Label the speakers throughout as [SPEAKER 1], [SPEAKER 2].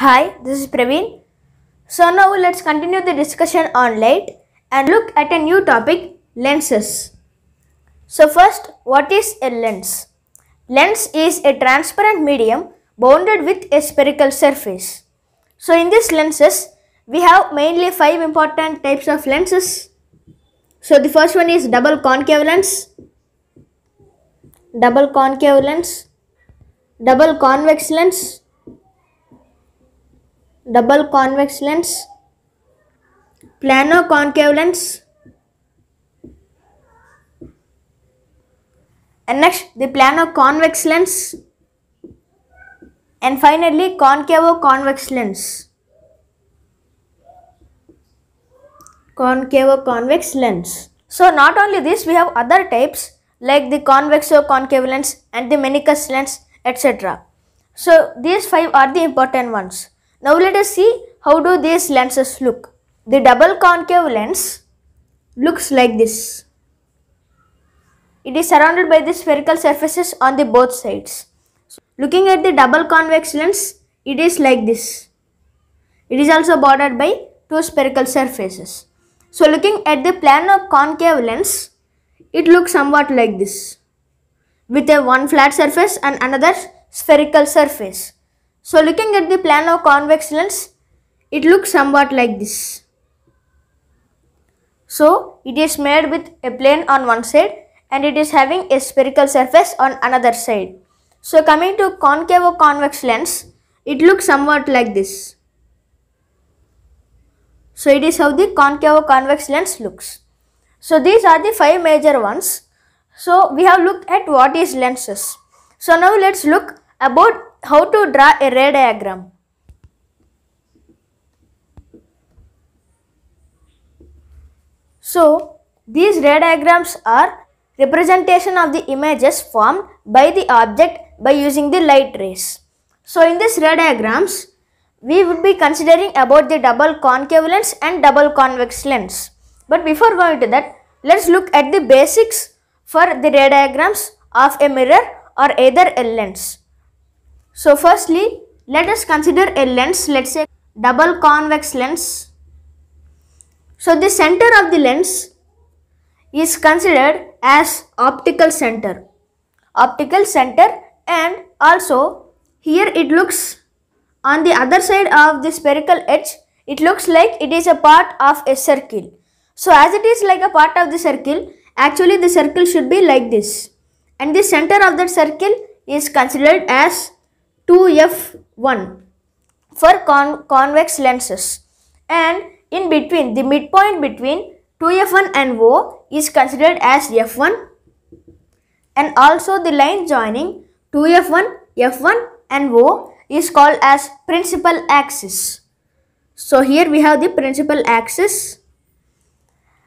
[SPEAKER 1] Hi, this is Praveen. So now let's continue the discussion on light and look at a new topic, lenses. So first, what is a lens? Lens is a transparent medium bounded with a spherical surface. So in these lenses, we have mainly five important types of lenses. So the first one is double concave lens, double concave lens, double convex lens, double convex lens, planar concave lens. And next the planar convex lens. And finally concave or convex lens. Concave or convex lens. So not only this we have other types like the convex or concave lens and the menicus lens etc. So these five are the important ones. Now let us see how do these lenses look. The double concave lens looks like this. It is surrounded by the spherical surfaces on the both sides. So, looking at the double convex lens, it is like this. It is also bordered by two spherical surfaces. So looking at the planar concave lens, it looks somewhat like this. With a one flat surface and another spherical surface. So looking at the plano convex lens, it looks somewhat like this. So it is made with a plane on one side and it is having a spherical surface on another side. So coming to concave or convex lens, it looks somewhat like this. So it is how the concave or convex lens looks. So these are the five major ones. So we have looked at what is lenses. So now let's look about how to draw a ray diagram. So, these ray diagrams are representation of the images formed by the object by using the light rays. So, in these ray diagrams, we would be considering about the double concave lens and double convex lens. But before going to that, let's look at the basics for the ray diagrams of a mirror or either a lens. So firstly, let us consider a lens, let's say double convex lens. So the center of the lens is considered as optical center. Optical center and also here it looks on the other side of the spherical edge it looks like it is a part of a circle. So as it is like a part of the circle actually the circle should be like this and the center of that circle is considered as 2f1 for con convex lenses and in between the midpoint between 2f1 and O is considered as f1 and also the line joining 2f1, f1 and O is called as principal axis. So here we have the principal axis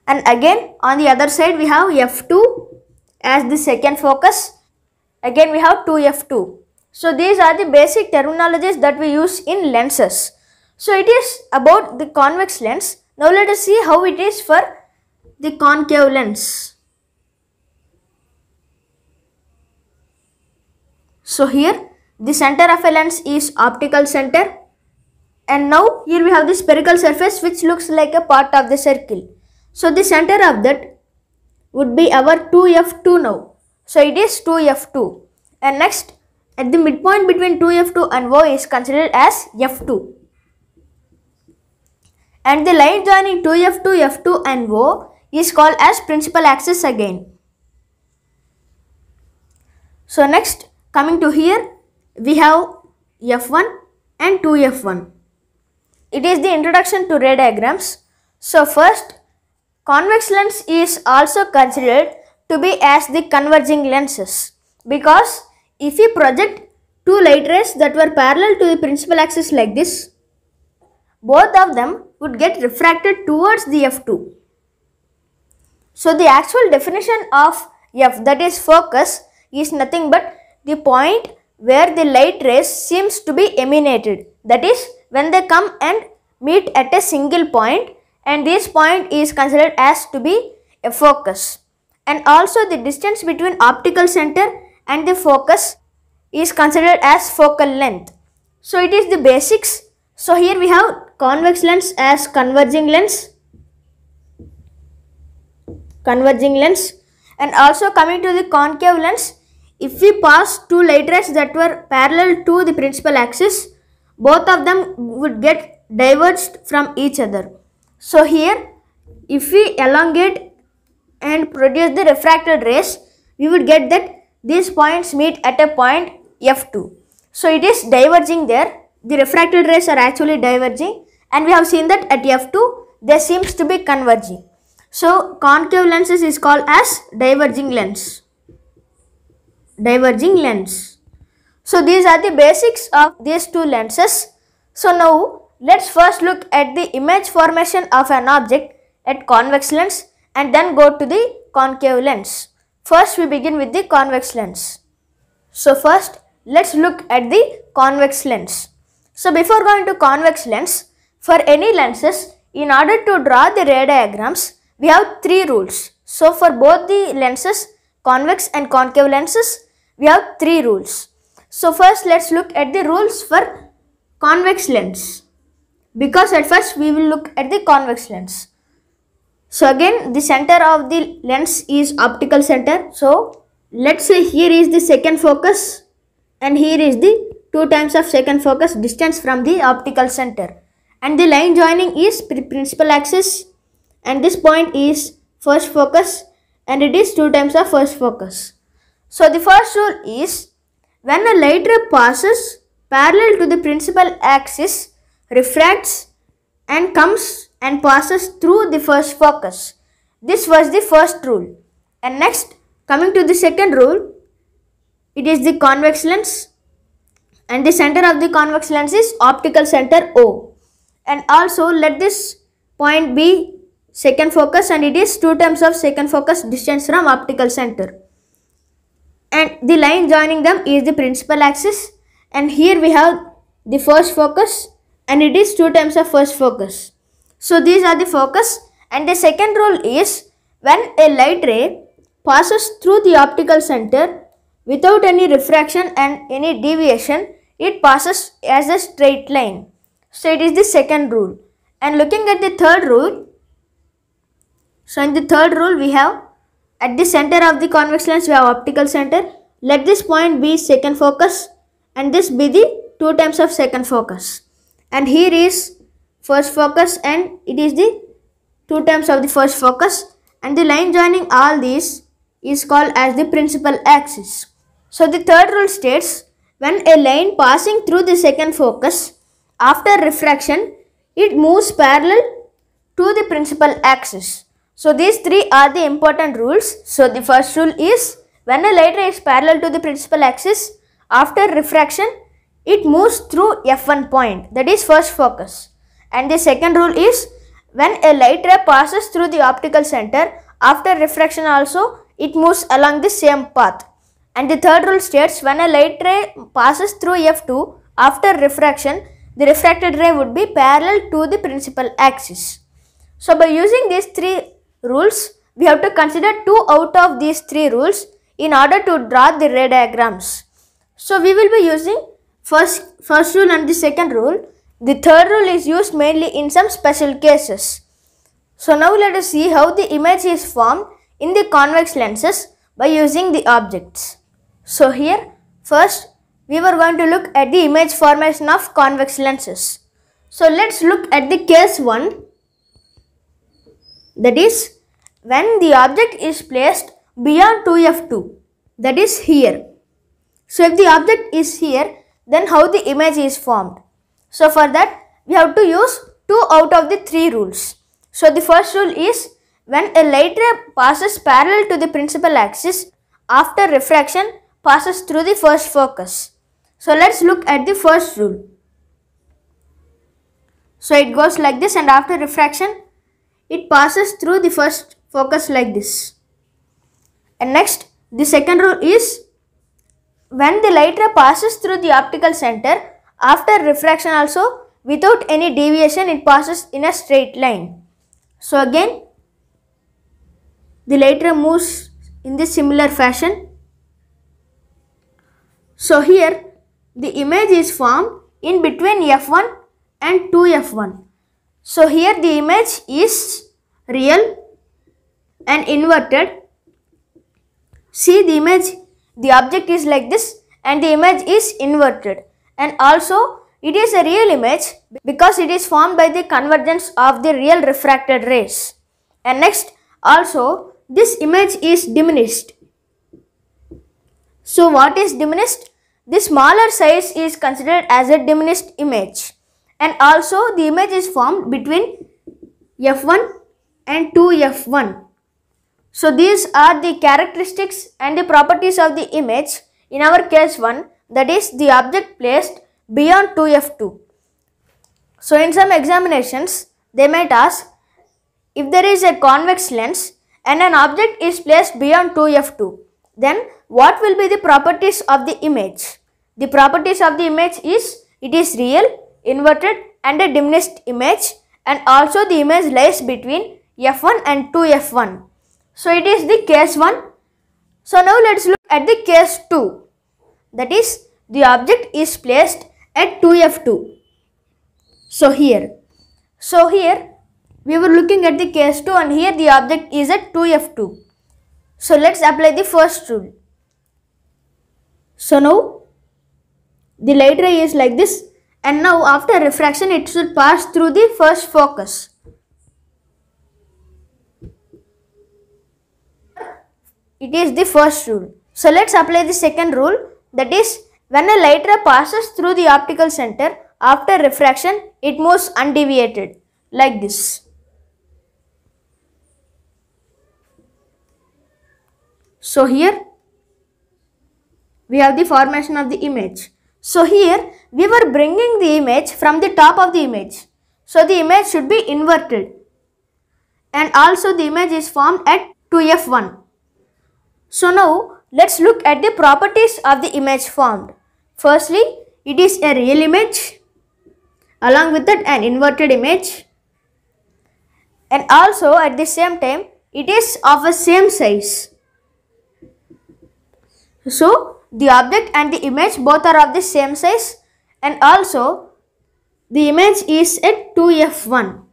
[SPEAKER 1] and again on the other side we have f2 as the second focus. Again we have 2f2. So these are the basic terminologies that we use in lenses. So it is about the convex lens. Now let us see how it is for the concave lens. So here the center of a lens is optical center and now here we have the spherical surface which looks like a part of the circle. So the center of that would be our 2f2 now. So it is 2f2 and next at the midpoint between 2f2 and O is considered as f2. And the line joining 2f2, f2 and O is called as principal axis again. So next coming to here we have f1 and 2f1. It is the introduction to ray diagrams. So first convex lens is also considered to be as the converging lenses because if we project two light rays that were parallel to the principal axis like this, both of them would get refracted towards the F2. So the actual definition of F that is focus is nothing but the point where the light rays seems to be emanated. That is when they come and meet at a single point and this point is considered as to be a focus. And also the distance between optical center and the focus is considered as focal length. So it is the basics. So here we have convex lens as converging lens, converging lens and also coming to the concave lens, if we pass two light rays that were parallel to the principal axis, both of them would get diverged from each other. So here, if we elongate and produce the refracted rays, we would get that these points meet at a point F2. So it is diverging there. The refracted rays are actually diverging and we have seen that at F2 there seems to be converging. So concave lenses is called as diverging lens. Diverging lens. So these are the basics of these two lenses. So now let's first look at the image formation of an object at convex lens and then go to the concave lens. First we begin with the convex lens. So first let's look at the convex lens. So before going to convex lens, for any lenses, in order to draw the ray diagrams, we have three rules. So for both the lenses, convex and concave lenses, we have three rules. So first let's look at the rules for convex lens. Because at first we will look at the convex lens. So again the center of the lens is optical center. So let's say here is the second focus and here is the 2 times of second focus distance from the optical center. And the line joining is principal axis and this point is first focus and it is 2 times of first focus. So the first rule is when a light ray passes parallel to the principal axis refracts and comes and passes through the first focus. This was the first rule. And next, coming to the second rule, it is the convex lens and the center of the convex lens is optical center O. And also let this point be second focus and it is two times of second focus distance from optical center. And the line joining them is the principal axis and here we have the first focus and it is two times of first focus. So these are the focus and the second rule is when a light ray passes through the optical center without any refraction and any deviation it passes as a straight line. So it is the second rule and looking at the third rule so in the third rule we have at the center of the convex lens we have optical center let this point be second focus and this be the 2 times of second focus and here is first focus and it is the two terms of the first focus and the line joining all these is called as the principal axis. So the third rule states when a line passing through the second focus after refraction it moves parallel to the principal axis. So these three are the important rules. So the first rule is when a light ray is parallel to the principal axis after refraction it moves through F1 point that is first focus. And the second rule is when a light ray passes through the optical center, after refraction also it moves along the same path. And the third rule states when a light ray passes through F2, after refraction, the refracted ray would be parallel to the principal axis. So by using these three rules, we have to consider two out of these three rules in order to draw the ray diagrams. So we will be using first, first rule and the second rule the third rule is used mainly in some special cases. So now let us see how the image is formed in the convex lenses by using the objects. So here first we were going to look at the image formation of convex lenses. So let's look at the case 1 that is when the object is placed beyond 2f2 that is here. So if the object is here then how the image is formed. So for that we have to use two out of the three rules. So the first rule is when a light ray passes parallel to the principal axis after refraction passes through the first focus. So let's look at the first rule. So it goes like this and after refraction it passes through the first focus like this. And next the second rule is when the light ray passes through the optical center after refraction also, without any deviation, it passes in a straight line. So again, the light ray moves in this similar fashion. So here, the image is formed in between F1 and 2F1. So here the image is real and inverted. See the image, the object is like this and the image is inverted and also it is a real image because it is formed by the convergence of the real refracted rays. And next also this image is diminished. So what is diminished? The smaller size is considered as a diminished image. And also the image is formed between F1 and 2F1. So these are the characteristics and the properties of the image. In our case 1, that is the object placed beyond 2f2. So in some examinations, they might ask if there is a convex lens and an object is placed beyond 2f2, then what will be the properties of the image? The properties of the image is it is real, inverted and a diminished image and also the image lies between f1 and 2f1. So it is the case 1. So now let's look at the case 2. That is, the object is placed at 2f2. So here, so here we were looking at the case 2 and here the object is at 2f2. So let's apply the first rule. So now the light ray is like this and now after refraction it should pass through the first focus. It is the first rule. So let's apply the second rule that is, when a light ray passes through the optical center, after refraction, it moves undeviated, like this. So here, we have the formation of the image. So here, we were bringing the image from the top of the image. So the image should be inverted. And also the image is formed at 2f1. So now, Let's look at the properties of the image formed. Firstly, it is a real image. Along with that, an inverted image. And also, at the same time, it is of a same size. So, the object and the image both are of the same size. And also, the image is at 2f1.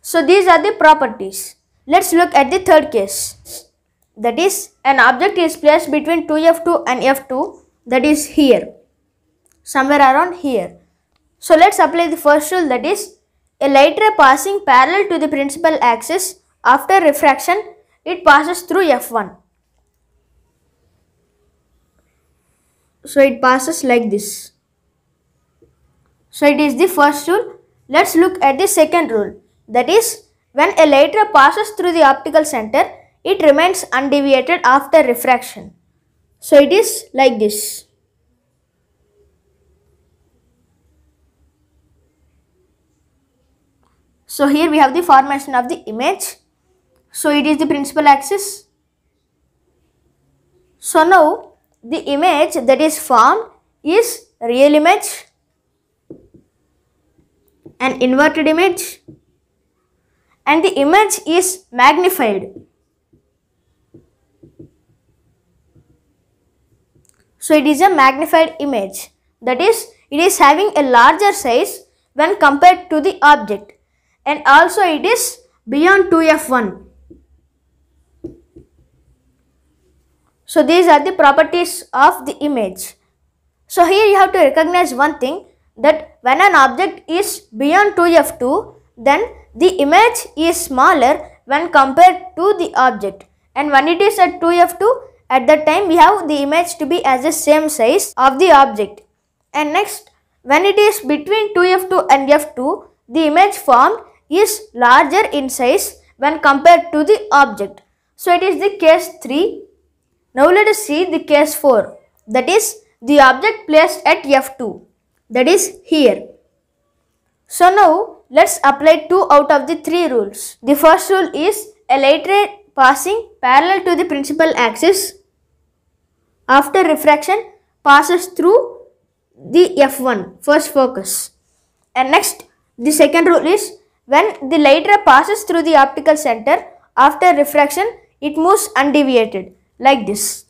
[SPEAKER 1] So, these are the properties. Let's look at the third case that is an object is placed between 2f2 and f2 that is here somewhere around here. So let's apply the first rule that is a light ray passing parallel to the principal axis after refraction it passes through f1. So it passes like this. So it is the first rule. Let's look at the second rule that is when a light ray passes through the optical center it remains undeviated after refraction. So it is like this. So here we have the formation of the image. So it is the principal axis. So now the image that is formed is real image, an inverted image and the image is magnified So it is a magnified image. That is, it is having a larger size when compared to the object. And also it is beyond 2f1. So these are the properties of the image. So here you have to recognize one thing that when an object is beyond 2f2 then the image is smaller when compared to the object and when it is at 2f2 at that time we have the image to be as the same size of the object. And next when it is between 2f2 and f2 the image formed is larger in size when compared to the object. So it is the case 3. Now let us see the case 4 that is the object placed at f2 that is here. So now let's apply two out of the three rules. The first rule is a ray passing parallel to the principal axis. After refraction, passes through the F1, first focus. And next, the second rule is when the light ray passes through the optical center, after refraction, it moves undeviated, like this.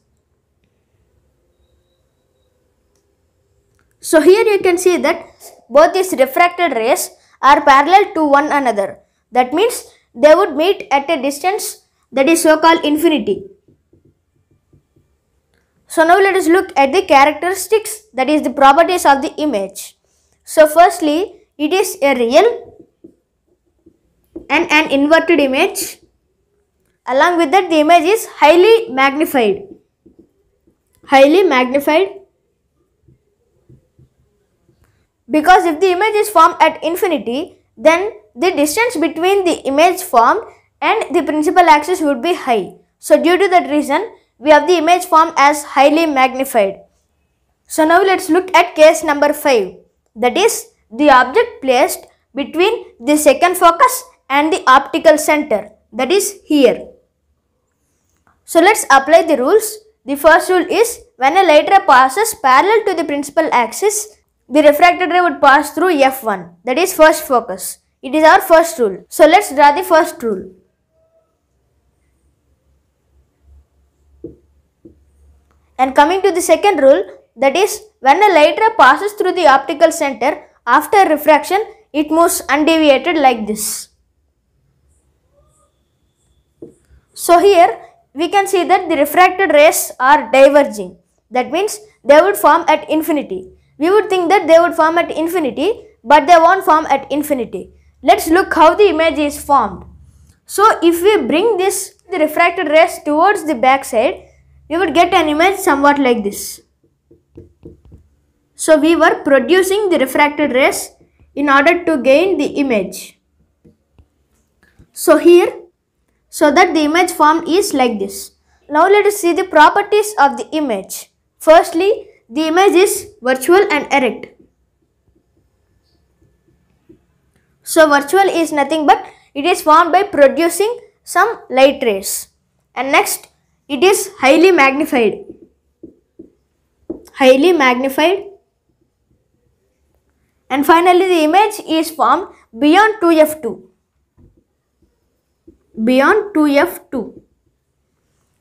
[SPEAKER 1] So here you can see that both these refracted rays are parallel to one another. That means they would meet at a distance that is so-called infinity. So now let us look at the characteristics that is the properties of the image. So firstly it is a real and an inverted image along with that the image is highly magnified highly magnified because if the image is formed at infinity then the distance between the image formed and the principal axis would be high. So due to that reason, we have the image formed as highly magnified. So now let's look at case number 5. That is the object placed between the second focus and the optical center. That is here. So let's apply the rules. The first rule is when a light ray passes parallel to the principal axis, the refracted ray would pass through F1. That is first focus. It is our first rule. So let's draw the first rule. And coming to the second rule, that is, when a light ray passes through the optical center, after refraction, it moves undeviated like this. So here, we can see that the refracted rays are diverging. That means, they would form at infinity. We would think that they would form at infinity, but they won't form at infinity. Let's look how the image is formed. So if we bring this the refracted rays towards the backside, you would get an image somewhat like this. So we were producing the refracted rays in order to gain the image. So here, so that the image formed is like this. Now let us see the properties of the image. Firstly, the image is virtual and erect. So virtual is nothing but it is formed by producing some light rays. And next, it is highly magnified highly magnified and finally the image is formed beyond 2f2 beyond 2f2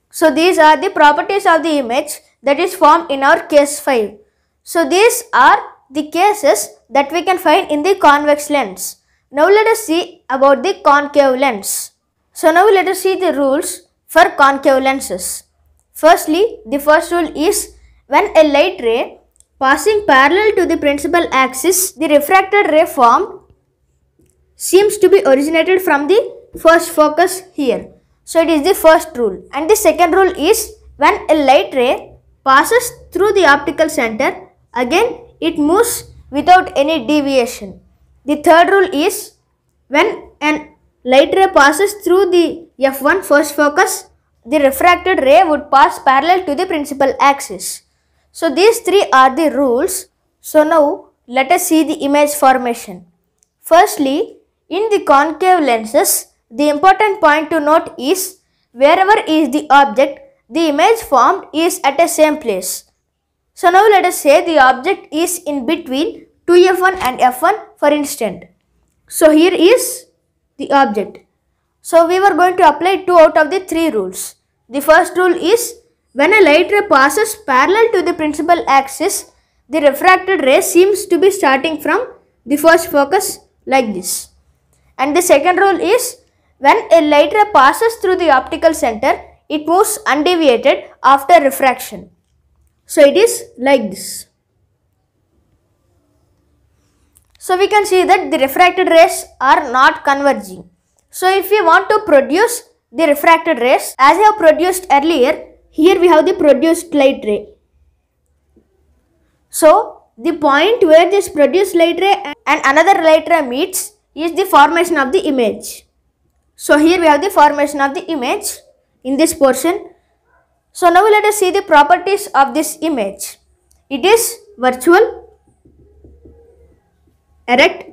[SPEAKER 1] so these are the properties of the image that is formed in our case 5 so these are the cases that we can find in the convex lens now let us see about the concave lens so now let us see the rules for concave lenses. Firstly, the first rule is when a light ray passing parallel to the principal axis, the refracted ray formed seems to be originated from the first focus here. So it is the first rule. And the second rule is when a light ray passes through the optical center, again it moves without any deviation. The third rule is when an light ray passes through the F1 first focus, the refracted ray would pass parallel to the principal axis. So these three are the rules. So now let us see the image formation. Firstly, in the concave lenses, the important point to note is wherever is the object, the image formed is at a same place. So now let us say the object is in between 2f1 and f1 for instance. So here is the object. So we were going to apply two out of the three rules. The first rule is when a light ray passes parallel to the principal axis, the refracted ray seems to be starting from the first focus like this. And the second rule is when a light ray passes through the optical center, it moves undeviated after refraction. So it is like this. So we can see that the refracted rays are not converging. So if we want to produce the refracted rays as I have produced earlier, here we have the produced light ray. So the point where this produced light ray and another light ray meets is the formation of the image. So here we have the formation of the image in this portion. So now let us see the properties of this image. It is virtual, erect,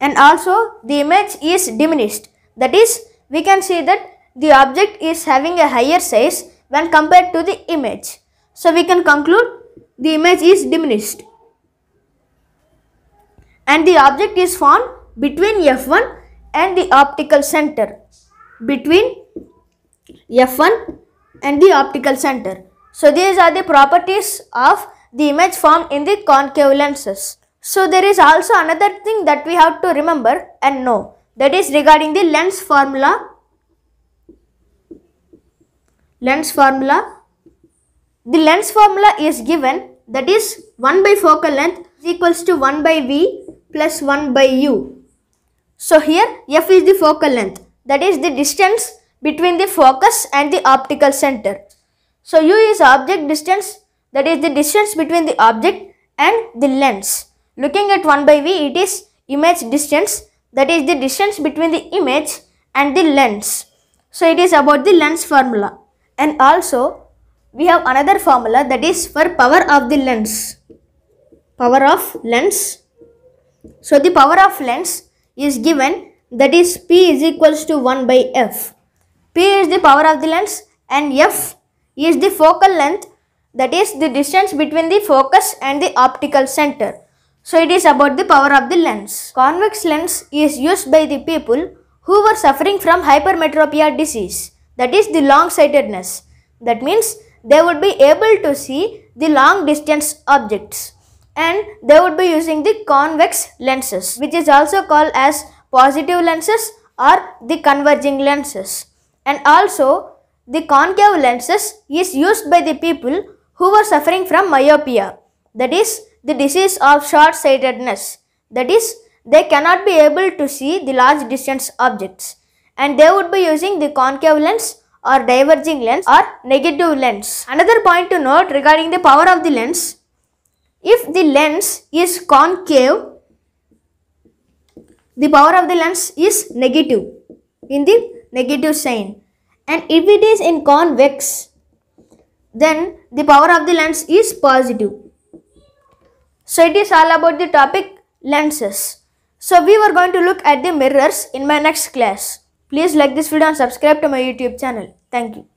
[SPEAKER 1] and also the image is diminished. That is, we can see that the object is having a higher size when compared to the image. So, we can conclude the image is diminished. And the object is formed between F1 and the optical center. Between F1 and the optical center. So, these are the properties of the image formed in the concave lenses. So there is also another thing that we have to remember and know that is regarding the lens formula. Lens formula. The lens formula is given that is 1 by focal length is equals to 1 by V plus 1 by U. So here F is the focal length that is the distance between the focus and the optical center. So U is object distance that is the distance between the object and the lens. Looking at 1 by v, it is image distance that is the distance between the image and the lens. So it is about the lens formula. And also we have another formula that is for power of the lens. Power of lens. So the power of lens is given that is P is equals to 1 by F. P is the power of the lens and F is the focal length that is the distance between the focus and the optical center. So it is about the power of the lens. Convex lens is used by the people who were suffering from hypermetropia disease. That is the long-sightedness. That means they would be able to see the long distance objects. And they would be using the convex lenses which is also called as positive lenses or the converging lenses. And also the concave lenses is used by the people who were suffering from myopia. That is the disease of short-sightedness. That is, they cannot be able to see the large distance objects and they would be using the concave lens or diverging lens or negative lens. Another point to note regarding the power of the lens, if the lens is concave, the power of the lens is negative in the negative sign and if it is in convex, then the power of the lens is positive. So it is all about the topic lenses. So we were going to look at the mirrors in my next class. Please like this video and subscribe to my YouTube channel. Thank you.